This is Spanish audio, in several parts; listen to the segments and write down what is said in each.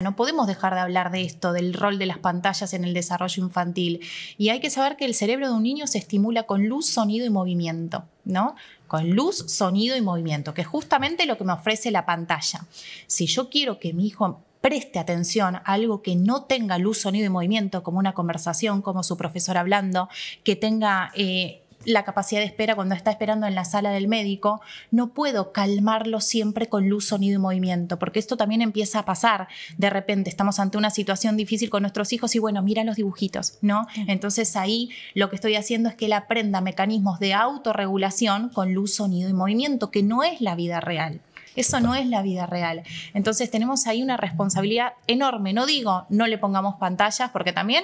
No podemos dejar de hablar de esto, del rol de las pantallas en el desarrollo infantil. Y hay que saber que el cerebro de un niño se estimula con luz, sonido y movimiento, ¿no? Con luz, sonido y movimiento, que es justamente lo que me ofrece la pantalla. Si yo quiero que mi hijo preste atención a algo que no tenga luz, sonido y movimiento, como una conversación, como su profesor hablando, que tenga... Eh, la capacidad de espera cuando está esperando en la sala del médico, no puedo calmarlo siempre con luz, sonido y movimiento, porque esto también empieza a pasar. De repente estamos ante una situación difícil con nuestros hijos y bueno, mira los dibujitos, ¿no? Entonces ahí lo que estoy haciendo es que él aprenda mecanismos de autorregulación con luz, sonido y movimiento, que no es la vida real. Eso no es la vida real. Entonces tenemos ahí una responsabilidad enorme. No digo no le pongamos pantallas, porque también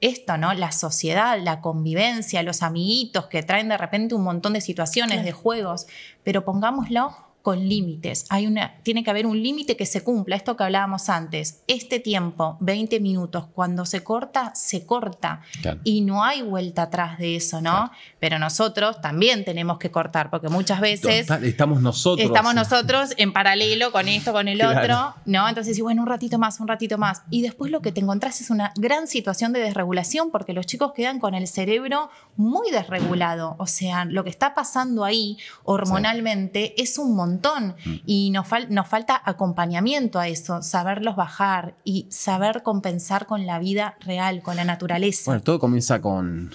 esto, ¿no? La sociedad, la convivencia, los amiguitos que traen de repente un montón de situaciones, de juegos, pero pongámoslo con límites. Hay una, tiene que haber un límite que se cumpla, esto que hablábamos antes. Este tiempo, 20 minutos, cuando se corta, se corta. Y no hay vuelta atrás de eso, ¿no? Pero nosotros también tenemos que cortar, porque muchas veces... Estamos nosotros. Estamos nosotros en paralelo con esto, con el otro, ¿no? Entonces, bueno, un ratito más, un ratito más. Y después lo que te encontrás es una gran situación de desregulación, porque los chicos quedan con el cerebro muy desregulado. O sea, lo que está pasando ahí hormonalmente es un montón Mm. y nos, falta acompañamiento a eso, saberlos bajar y saber compensar con la vida real, con la naturaleza. Bueno, todo comienza con,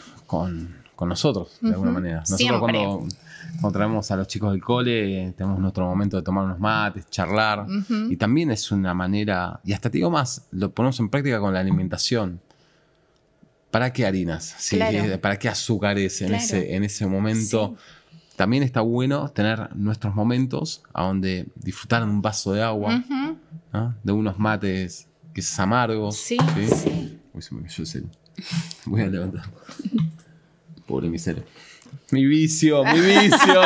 nosotros, de alguna manera. Nosotros cuando cuando traemos a los chicos del cole, tenemos nuestro momento de tomar unos mates, charlar. Y también es una manera, y hasta te digo más, lo ponemos en práctica con la alimentación. ¿Para qué harinas? ¿Para qué azúcares en, ese, en ese momento? también está bueno tener nuestros momentos a donde disfrutar un vaso de agua, de unos mates que es amargo. Sí, sí. se me Voy a levantar. Pobre miseria. Mi vicio, mi vicio.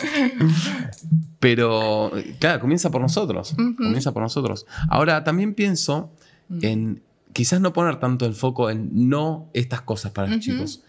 Pero, claro, comienza por nosotros. Comienza por nosotros. Ahora, también pienso mm. en quizás no poner tanto el foco en no estas cosas para los chicos,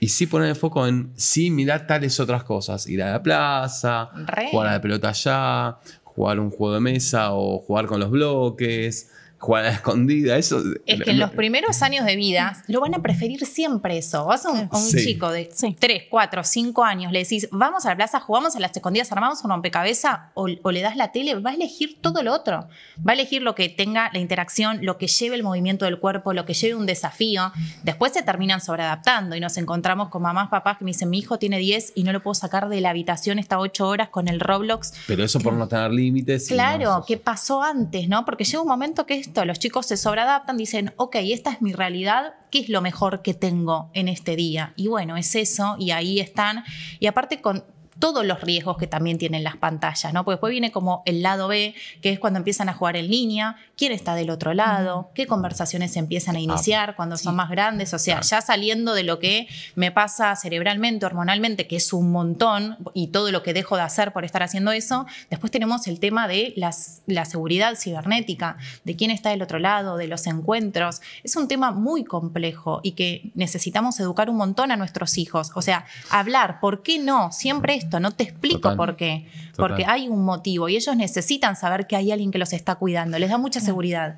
y sí poner el foco en, sí, mirar tales otras cosas, ir a la plaza, jugar a la pelota allá, jugar un juego de mesa o jugar con los bloques jugar a escondida, eso... Es que en los primeros años de vida lo van a preferir siempre eso. Vas a un, chico de 3, 4, 5 años, le decís, vamos a la plaza, jugamos a las escondidas, armamos un rompecabezas o, le das la tele, va a elegir todo lo otro. Va a elegir lo que tenga la interacción, lo que lleve el movimiento del cuerpo, lo que lleve un desafío. Después se terminan sobreadaptando y nos encontramos con mamás, papás que me dicen, mi hijo tiene 10 y no lo puedo sacar de la habitación, hasta 8 horas con el Roblox. Pero eso por no tener límites. Claro, ¿qué pasó antes? no Porque llega un momento que es los chicos se sobreadaptan, dicen, ok, esta es mi realidad, ¿qué es lo mejor que tengo en este día? Y bueno, es eso, y ahí están. Y aparte con, todos los riesgos que también tienen las pantallas, ¿no? Porque después viene como el lado B, que es cuando empiezan a jugar en línea, quién está del otro lado, qué conversaciones se empiezan a iniciar cuando son más grandes, o sea, ya saliendo de lo que me pasa cerebralmente, hormonalmente, que es un montón, y todo lo que dejo de hacer por estar haciendo eso, después tenemos el tema de las, la seguridad cibernética, de quién está del otro lado, de los encuentros, es un tema muy complejo y que necesitamos educar un montón a nuestros hijos, o sea, hablar, ¿por qué no? Siempre es no te explico por qué, porque hay un motivo y ellos necesitan saber que hay alguien que los está cuidando, les da mucha seguridad.